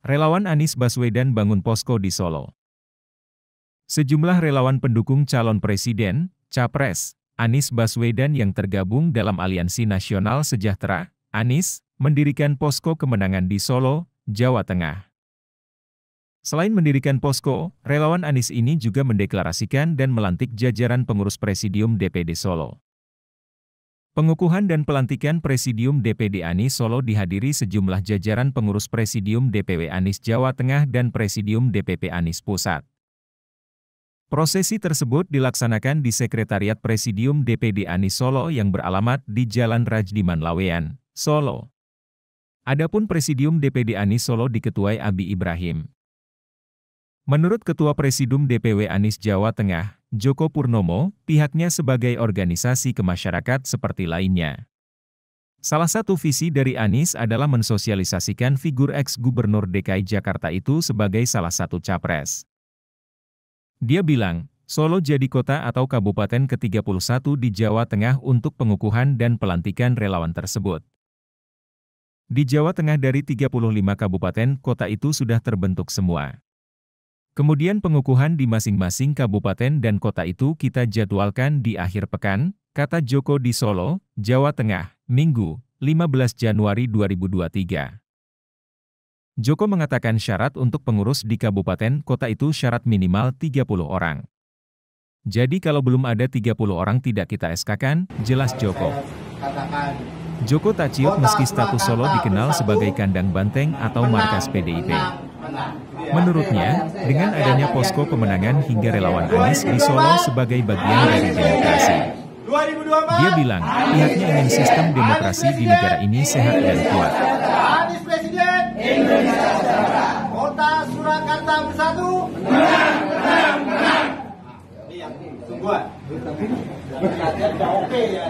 Relawan Anies Baswedan bangun posko di Solo. Sejumlah relawan pendukung calon presiden, Capres, Anies Baswedan yang tergabung dalam Aliansi Nasional Sejahtera, Anies, mendirikan posko kemenangan di Solo, Jawa Tengah. Selain mendirikan posko, relawan Anies ini juga mendeklarasikan dan melantik jajaran pengurus Presidium DPD Solo. Pengukuhan dan pelantikan Presidium DPD Anis Solo dihadiri sejumlah jajaran pengurus Presidium DPW Anis Jawa Tengah dan Presidium DPP Anis Pusat. Prosesi tersebut dilaksanakan di Sekretariat Presidium DPD Anis Solo yang beralamat di Jalan Rajdiman Lawean, Solo. Adapun Presidium DPD Anis Solo diketuai Abi Ibrahim. Menurut Ketua Presidium DPW Anis Jawa Tengah, Joko Purnomo, pihaknya sebagai organisasi kemasyarakatan seperti lainnya. Salah satu visi dari Anies adalah mensosialisasikan figur ex-gubernur DKI Jakarta itu sebagai salah satu capres. Dia bilang, Solo jadi kota atau kabupaten ke-31 di Jawa Tengah untuk pengukuhan dan pelantikan relawan tersebut. Di Jawa Tengah dari 35 kabupaten kota itu sudah terbentuk semua. Kemudian pengukuhan di masing-masing kabupaten dan kota itu kita jadwalkan di akhir pekan, kata Joko di Solo, Jawa Tengah, Minggu, 15 Januari 2023. Joko mengatakan syarat untuk pengurus di kabupaten kota itu syarat minimal 30 orang. Jadi kalau belum ada 30 orang tidak kita SK-kan, jelas Joko. Joko tak meski status Solo dikenal sebagai kandang banteng atau markas PDIP. Iya. Menurutnya, dengan adanya posko pemenangan hingga relawan Anies di Solo sebagai bagian dari demokrasi. Dia bilang pihaknya ingin sistem demokrasi di negara ini sehat dan kuat. Anies Presiden Indonesia Kota Surakarta Bersatu. Menang, menang, menang. ya. 2024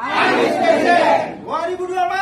Anies Presiden 2024